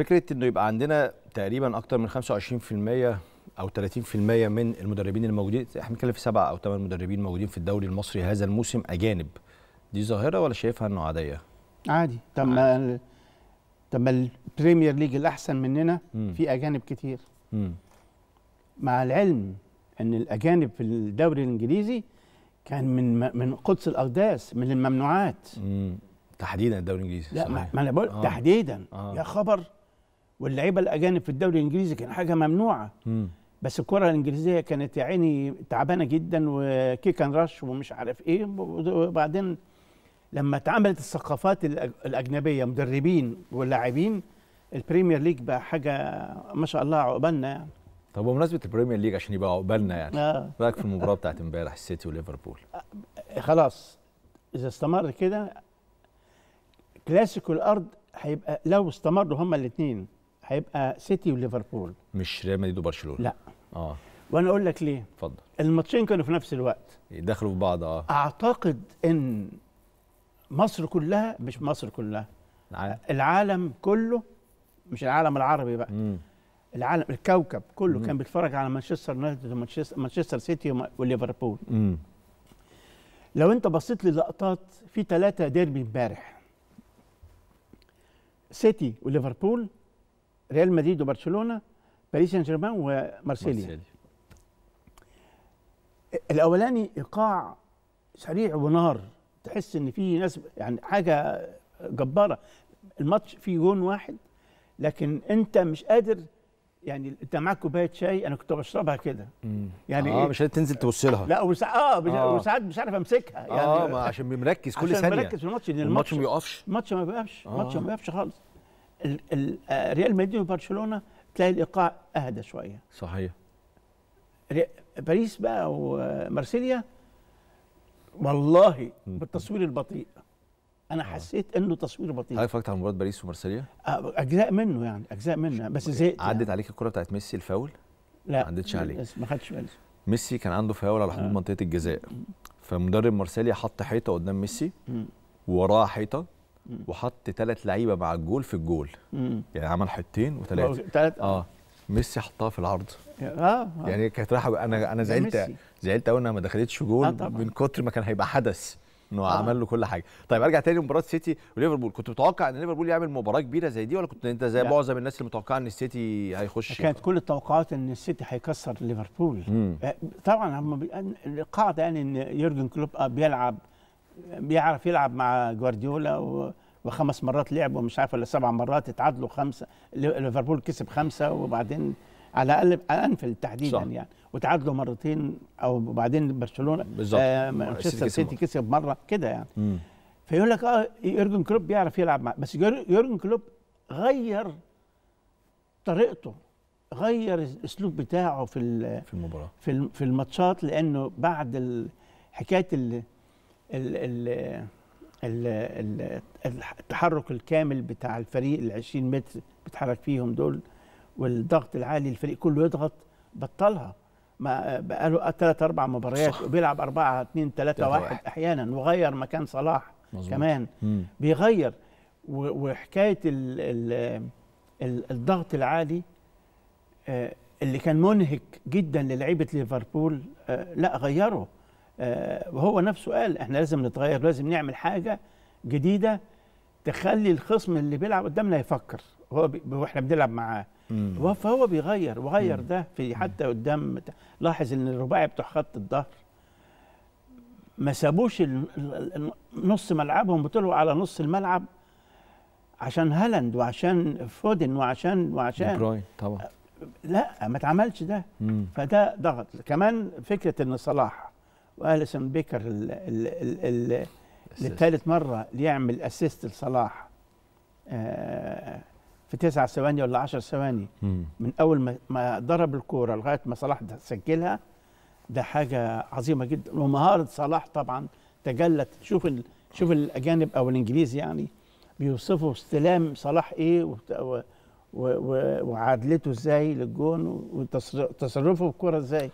فكره انه يبقى عندنا تقريبا اكتر من 25% او 30% من المدربين الموجودين احنا بنتكلم في سبعه او ثمان مدربين موجودين في الدوري المصري هذا الموسم اجانب دي ظاهره ولا شايفها انه عاديه عادي طب ما طب ما البريمير ليج الاحسن مننا في اجانب كتير مع العلم ان الاجانب في الدوري الانجليزي كان من من قدس الاقداس من الممنوعات مم. تحديدا الدوري الانجليزي لا ما انا بقول آه. تحديدا آه. يا خبر واللعيبه الاجانب في الدوري الانجليزي كان حاجه ممنوعه بس الكره الانجليزيه كانت يا عيني تعبانه جدا وكيك ان رش ومش عارف ايه وبعدين لما اتعملت الثقافات الاجنبيه مدربين ولاعبين البريمير ليج بقى حاجه ما شاء الله عقبالنا يعني طب بمناسبه البريمير ليج عشان يبقى عقبالنا يعني آه. إيه رايك في المباراه بتاعت امبارح السيتي وليفربول آه، خلاص اذا استمر كده كلاسيكو الارض هيبقى لو استمروا هما الاثنين هيبقى سيتي وليفربول مش ريال مدريد وبرشلونه لا اه وانا اقول لك ليه اتفضل الماتشين كانوا في نفس الوقت دخلوا في بعض اه اعتقد ان مصر كلها مش مصر كلها العالم, العالم كله مش العالم العربي بقى مم. العالم الكوكب كله مم. كان بيتفرج على مانشستر يونايتد ومانشستر سيتي وليفربول لو انت بصيت للقطات في ثلاثه ديربي امبارح سيتي وليفربول ريال مدريد وبرشلونه باريس سان جيرمان ومارسيليا الاولاني ايقاع سريع ونار تحس ان في ناس يعني حاجه جباره الماتش فيه جون واحد لكن انت مش قادر يعني انت معاك كوبايه شاي انا كنت بشربها كده يعني اه إيه؟ مش تنزل تبص لها لا وسع... اه, آه. وساعات مش عارف امسكها آه، يعني اه ما عشان مركز كل عشان ثانيه مركز في الماتش لان الماتش ما بيقفش الماتش ما بيقفش الماتش ما آه. بيقفش خالص آه، ريال مدريد وبرشلونه تلاقي الايقاع اهدى شويه صحيح باريس بقى ومارسيليا والله بالتصوير البطيء انا آه. حسيت انه تصوير بطيء هل اتفرجت على مباراه باريس ومارسيليا؟ آه، اجزاء منه يعني اجزاء منه يعني، بس زهقت يعني. عدت يعني. عليك الكره بتاعت ميسي الفاول؟ لا ما عدتش عليك ما خدش بالي ميسي كان عنده فاول على حدود آه. منطقه الجزاء فمدرب مارسيليا حط حيطه قدام ميسي وراه حيطه وحط ثلاث لعيبه مع الجول في الجول يعني عمل حطتين وثلاثه ثلاثه اه ميسي حطها في العرض اه, آه. يعني كانت رايحه انا انا زعلت زعلت قوي انها ما دخلتش جول آه طبعا. من كتر ما كان هيبقى حدث انه آه. عمل له كل حاجه طيب ارجع تاني لمباراه سيتي وليفربول كنت متوقع ان ليفربول يعمل مباراه كبيره زي دي ولا كنت انت زي معظم الناس اللي متوقعه ان السيتي هيخش كانت كل التوقعات ان السيتي هيكسر ليفربول آه، طبعا هم القاعده يعني ان يورجن كلوب بيلعب بيعرف يلعب مع جوارديولا وخمس مرات لعب ومش عارف ولا سبع مرات اتعادلوا خمسه ليفربول كسب خمسه وبعدين على الاقل انفيلد تحديدا صح. يعني وتعادلوا مرتين او بعدين برشلونه آه, آه، مانشستر سيتي كسب مره كده يعني مم. فيقول لك اه يورجن كلوب بيعرف يلعب مع بس يورجن كلوب غير طريقته غير الاسلوب بتاعه في في المباراه في في الماتشات لانه بعد حكايه ال ال التحرك الكامل بتاع الفريق ال 20 متر بيتحرك فيهم دول والضغط العالي الفريق كله يضغط بطلها ما بقاله آه، ثلاث اربع مباريات وبيلعب 4 2 3 1 احيانا وغير مكان صلاح مزبوط. كمان مم. بيغير وحكايه الـ الـ الـ الضغط العالي آه، اللي كان منهك جدا للعيبه ليفربول آه، لا غيره آه، وهو نفسه قال احنا لازم نتغير لازم نعمل حاجه جديده تخلي الخصم اللي بيلعب قدامنا يفكر هو واحنا بنلعب معاه فهو بيغير وغير ده في حتى قدام لاحظ ان الرباعي بتوع خط الظهر ما سابوش نص ملعبهم وطلعوا على نص الملعب عشان هالاند وعشان فودن وعشان وعشان طبعا لا ما اتعملش ده مم. فده ضغط كمان فكره ان صلاح واليسون بيكر لثالث مره ليعمل اسيست لصلاح آه، في تسع ثواني ولا 10 ثواني من اول ما ضرب الكوره لغايه ما صلاح سجلها ده حاجه عظيمه جدا ومهاره صلاح طبعا تجلت شوف شوف الاجانب او الانجليز يعني بيوصفوا استلام صلاح ايه وعادلته ازاي للجون وتصرفه في الكوره ازاي